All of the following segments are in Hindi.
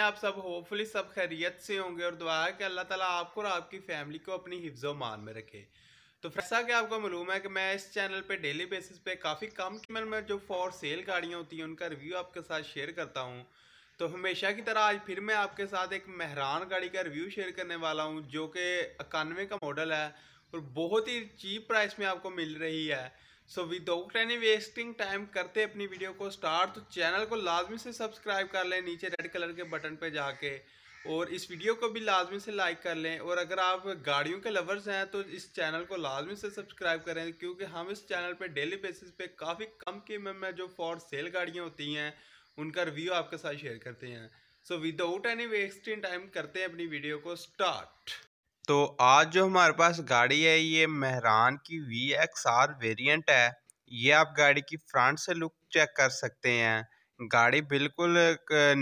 आप सब होपफुली सब खैरियत से होंगे और दुआ है कि अल्लाह ताला आपको और आपकी फैमिली को अपनी हिफ्ज़ मान में रखे तो ऐसा कि आपको मालूम है कि मैं इस चैनल पे डेली बेसिस पे काफ़ी कम कीमत में जो फॉर सेल गाड़ियाँ होती हैं उनका रिव्यू आपके साथ शेयर करता हूँ तो हमेशा की तरह आज फिर मैं आपके साथ एक मेहरान गाड़ी का रिव्यू शेयर करने वाला हूँ जो कि इक्यानवे का मॉडल है और बहुत ही चीप प्राइस में आपको मिल रही है so without any wasting time करते अपनी वीडियो को स्टार्ट तो चैनल को लाजमी से सब्सक्राइब कर लें नीचे रेड कलर के बटन पर जाके और इस वीडियो को भी लाजमी से लाइक कर लें और अगर आप गाड़ियों के लवर्स हैं तो इस चैनल को लाजमी से सब्सक्राइब करें क्योंकि हम इस चैनल पर डेली बेसिस पे काफ़ी कम कीमत में जो फॉर सेल गाड़ियाँ होती हैं उनका रिव्यू आपके साथ शेयर करते हैं so without any wasting time करते हैं अपनी वीडियो को स्टार्ट तो आज जो हमारे पास गाड़ी है ये मेहरान की वी एक्स आर वेरियंट है ये आप गाड़ी की फ्रंट से लुक चेक कर सकते हैं गाड़ी बिल्कुल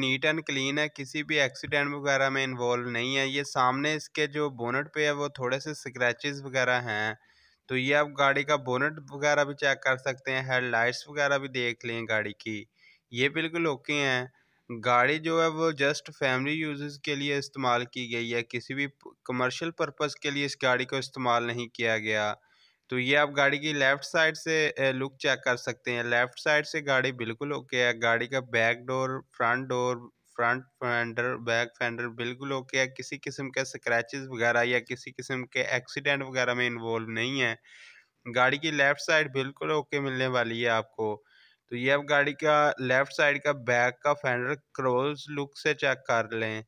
नीट एंड क्लीन है किसी भी एक्सीडेंट वगैरह में इन्वॉल्व नहीं है ये सामने इसके जो बोनट पे है वो थोड़े से स्क्रैचेस वगैरह हैं तो ये आप गाड़ी का बोनट वगैरह भी चेक कर सकते हैं हेडलाइट्स वगैरह भी देख लें गाड़ी की ये बिल्कुल ओके हैं गाड़ी जो है वो जस्ट फैमिली यूजेस के लिए इस्तेमाल की गई है किसी भी कमर्शियल पर्पस के लिए इस गाड़ी को इस्तेमाल नहीं किया गया तो ये आप गाड़ी की लेफ़्ट साइड से लुक चेक कर सकते हैं लेफ़्ट साइड से गाड़ी बिल्कुल ओके है गाड़ी का back door front door front fender back fender बिल्कुल ओके है किसी किस्म के स्क्रैचेस वगैरह या किसी किस्म के एक्सीडेंट वगैरह में इन्वॉल्व नहीं है गाड़ी की लेफ़्ट साइड बिल्कुल ओके मिलने वाली है आपको तो ये आप गाड़ी का लेफ्ट साइड का बैक का फैंडर क्रोज लुक से चेक कर लें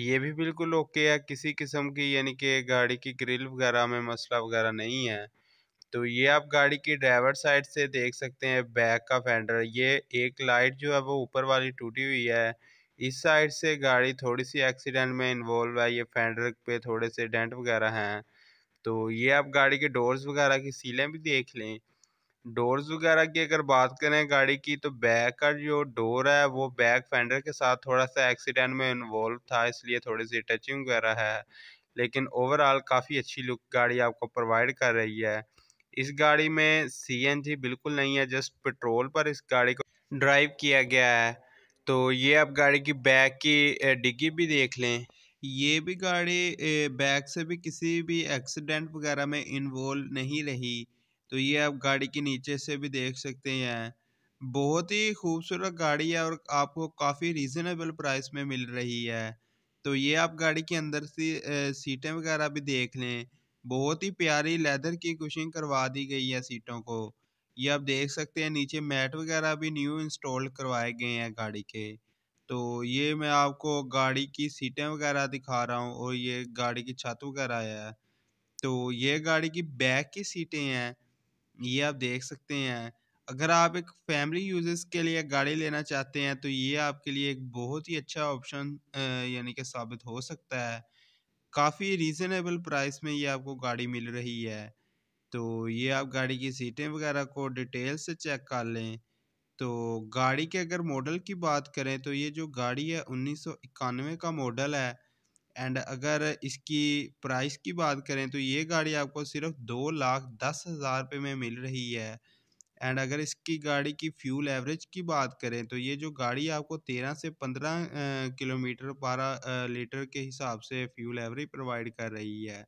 ये भी बिल्कुल ओके है किसी किस्म की यानी कि गाड़ी की ग्रिल वगैरह में मसला वगैरह नहीं है तो ये आप गाड़ी की ड्राइवर साइड से देख सकते हैं बैक का फेंडर ये एक लाइट जो है वो ऊपर वाली टूटी हुई है इस साइड से गाड़ी थोड़ी सी एक्सीडेंट में इन्वॉल्व है ये फेंडर पे थोड़े से डेंट वगैरह हैं तो ये आप गाड़ी के डोर्स वगैरह की सीलें भी देख लें डोर्स वगैरह की अगर बात करें गाड़ी की तो बैक का जो डोर है वो बैक फेंडर के साथ थोड़ा सा एक्सीडेंट में इन्वॉल्व था इसलिए थोड़ी सी टचिंग वगैरह है लेकिन ओवरऑल काफ़ी अच्छी लुक गाड़ी आपको प्रोवाइड कर रही है इस गाड़ी में सी बिल्कुल नहीं है जस्ट पेट्रोल पर इस गाड़ी को ड्राइव किया गया है तो ये आप गाड़ी की बैक की डिग्गी भी देख लें ये भी गाड़ी बैक से भी किसी भी एक्सीडेंट वगैरह में इन्वॉल्व नहीं रही तो ये आप गाड़ी के नीचे से भी देख सकते हैं बहुत ही खूबसूरत गाड़ी है और आपको काफ़ी रीज़नेबल प्राइस में मिल रही है तो ये आप गाड़ी के अंदर से सीटें वगैरह भी देख लें बहुत ही प्यारी लेदर की कुशिंग करवा दी गई है सीटों को ये आप देख सकते हैं नीचे मैट वगैरह भी न्यू इंस्टॉल करवाए गए हैं गाड़ी के तो ये मैं आपको गाड़ी की सीटें वगैरह दिखा रहा हूँ और ये गाड़ी की छत वगैरह है तो ये गाड़ी की बैक की सीटें हैं ये आप देख सकते हैं अगर आप एक फैमिली यूजर्स के लिए गाड़ी लेना चाहते हैं तो ये आपके लिए एक बहुत ही अच्छा ऑप्शन यानी कि साबित हो सकता है काफ़ी रीज़नेबल प्राइस में ये आपको गाड़ी मिल रही है तो ये आप गाड़ी की सीटें वगैरह को डिटेल से चेक कर लें तो गाड़ी के अगर मॉडल की बात करें तो ये जो गाड़ी है उन्नीस का मॉडल है एंड अगर इसकी प्राइस की बात करें तो ये गाड़ी आपको सिर्फ दो लाख दस हज़ार रुपये में मिल रही है एंड अगर इसकी गाड़ी की फ्यूल एवरेज की बात करें तो ये जो गाड़ी आपको तेरह से पंद्रह किलोमीटर बारह लीटर के हिसाब से फ्यूल एवरेज प्रोवाइड कर रही है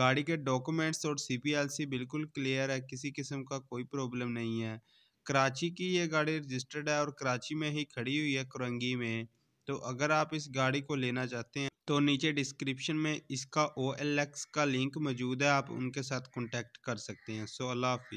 गाड़ी के डॉक्यूमेंट्स और सीपीएलसी बिल्कुल क्लियर है किसी किस्म का कोई प्रॉब्लम नहीं है कराची की ये गाड़ी रजिस्टर्ड है और कराची में ही खड़ी हुई है कुरंगी में तो अगर आप इस गाड़ी को लेना चाहते हैं तो नीचे डिस्क्रिप्शन में इसका ओ का लिंक मौजूद है आप उनके साथ कॉन्टैक्ट कर सकते हैं सो अल्लाह हाफिज़